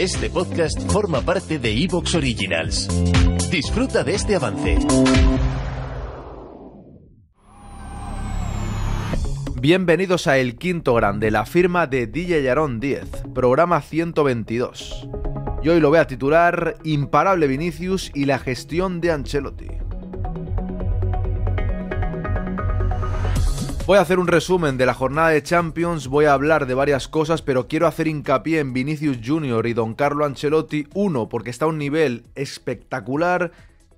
Este podcast forma parte de Evox Originals. Disfruta de este avance. Bienvenidos a El Quinto Grande, la firma de DJ Yaron 10, programa 122. Y hoy lo voy a titular Imparable Vinicius y la gestión de Ancelotti. Voy a hacer un resumen de la jornada de Champions, voy a hablar de varias cosas, pero quiero hacer hincapié en Vinicius Jr. y Don Carlo Ancelotti, uno, porque está a un nivel espectacular,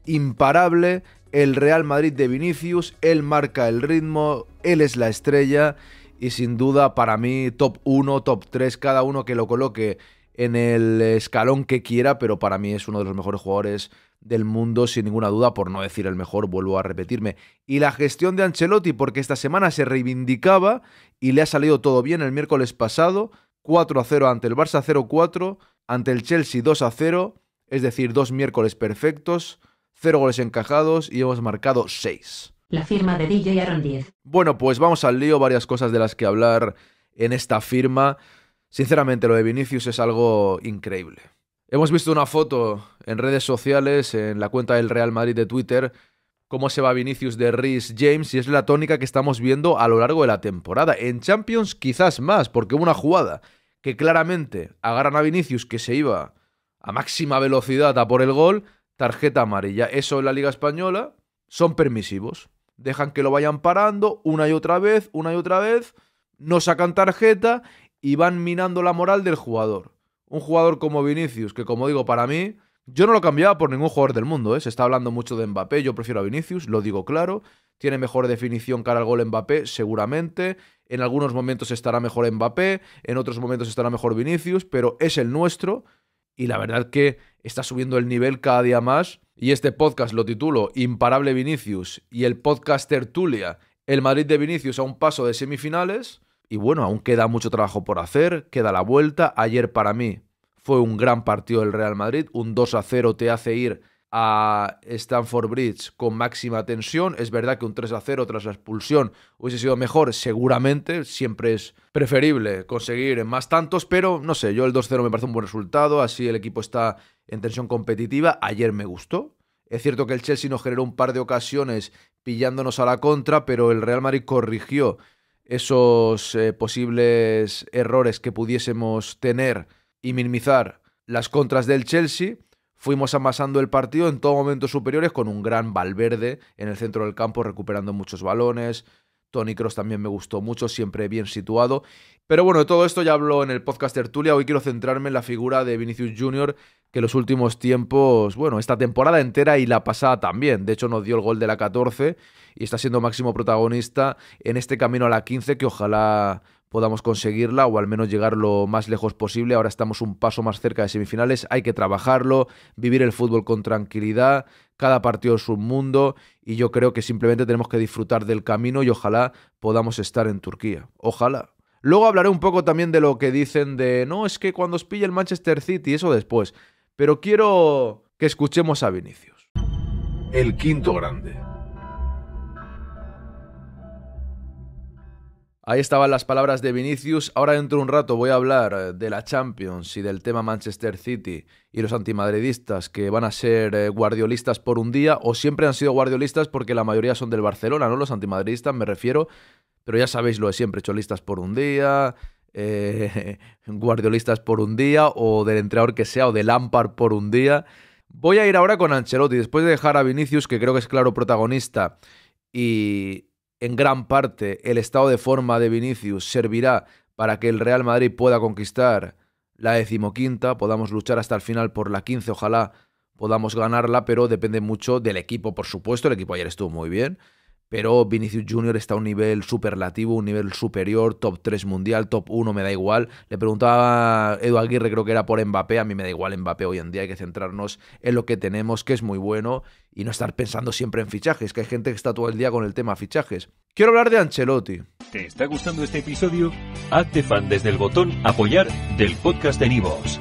imparable, el Real Madrid de Vinicius, él marca el ritmo, él es la estrella y sin duda para mí top 1, top 3, cada uno que lo coloque en el escalón que quiera, pero para mí es uno de los mejores jugadores del mundo, sin ninguna duda, por no decir el mejor, vuelvo a repetirme. Y la gestión de Ancelotti, porque esta semana se reivindicaba y le ha salido todo bien el miércoles pasado, 4-0 ante el Barça 0-4, ante el Chelsea 2-0, es decir, dos miércoles perfectos, cero goles encajados y hemos marcado 6. La firma de y Aaron 10. Bueno, pues vamos al lío, varias cosas de las que hablar en esta firma. Sinceramente, lo de Vinicius es algo increíble. Hemos visto una foto en redes sociales, en la cuenta del Real Madrid de Twitter, cómo se va Vinicius de Rhys James y es la tónica que estamos viendo a lo largo de la temporada. En Champions quizás más, porque hubo una jugada que claramente agarran a Vinicius que se iba a máxima velocidad a por el gol, tarjeta amarilla. Eso en la Liga Española son permisivos. Dejan que lo vayan parando una y otra vez, una y otra vez, no sacan tarjeta y van minando la moral del jugador. Un jugador como Vinicius, que como digo, para mí, yo no lo cambiaba por ningún jugador del mundo, ¿eh? se está hablando mucho de Mbappé, yo prefiero a Vinicius, lo digo claro, tiene mejor definición cara al gol Mbappé, seguramente, en algunos momentos estará mejor Mbappé, en otros momentos estará mejor Vinicius, pero es el nuestro y la verdad que está subiendo el nivel cada día más y este podcast lo titulo Imparable Vinicius y el podcast Tertulia, el Madrid de Vinicius a un paso de semifinales. Y bueno, aún queda mucho trabajo por hacer, queda la vuelta. Ayer para mí fue un gran partido del Real Madrid, un 2 0 te hace ir a Stanford Bridge con máxima tensión. Es verdad que un 3 0 tras la expulsión hubiese sido mejor, seguramente. Siempre es preferible conseguir más tantos, pero no sé, yo el 2 0 me parece un buen resultado. Así el equipo está en tensión competitiva. Ayer me gustó. Es cierto que el Chelsea nos generó un par de ocasiones pillándonos a la contra, pero el Real Madrid corrigió esos eh, posibles errores que pudiésemos tener y minimizar las contras del Chelsea. Fuimos amasando el partido en todo momento superiores con un gran Valverde en el centro del campo recuperando muchos balones, Tony Cross también me gustó mucho, siempre bien situado. Pero bueno, de todo esto ya hablo en el podcast Tertulia. Hoy quiero centrarme en la figura de Vinicius Jr., que en los últimos tiempos, bueno, esta temporada entera y la pasada también. De hecho, nos dio el gol de la 14 y está siendo máximo protagonista en este camino a la 15, que ojalá podamos conseguirla o al menos llegar lo más lejos posible. Ahora estamos un paso más cerca de semifinales, hay que trabajarlo, vivir el fútbol con tranquilidad, cada partido es un mundo y yo creo que simplemente tenemos que disfrutar del camino y ojalá podamos estar en Turquía. Ojalá. Luego hablaré un poco también de lo que dicen de, no, es que cuando os pille el Manchester City, eso después. Pero quiero que escuchemos a Vinicius. El quinto grande. Ahí estaban las palabras de Vinicius. Ahora dentro de un rato voy a hablar eh, de la Champions y del tema Manchester City y los antimadridistas que van a ser eh, guardiolistas por un día o siempre han sido guardiolistas porque la mayoría son del Barcelona, ¿no? Los antimadridistas me refiero. Pero ya sabéis lo de siempre, hecho listas por un día, eh, guardiolistas por un día o del entrenador que sea o del Lampard por un día. Voy a ir ahora con Ancelotti, después de dejar a Vinicius, que creo que es claro protagonista, y, en gran parte el estado de forma de Vinicius servirá para que el Real Madrid pueda conquistar la decimoquinta, podamos luchar hasta el final por la quince, ojalá podamos ganarla, pero depende mucho del equipo, por supuesto, el equipo ayer estuvo muy bien, pero Vinicius Jr. está a un nivel superlativo, un nivel superior, top 3 mundial, top 1, me da igual. Le preguntaba Edu Aguirre, creo que era por Mbappé, a mí me da igual Mbappé hoy en día, hay que centrarnos en lo que tenemos, que es muy bueno, y no estar pensando siempre en fichajes, que hay gente que está todo el día con el tema fichajes. Quiero hablar de Ancelotti. ¿Te está gustando este episodio? Hazte fan desde el botón apoyar del podcast de Nivos.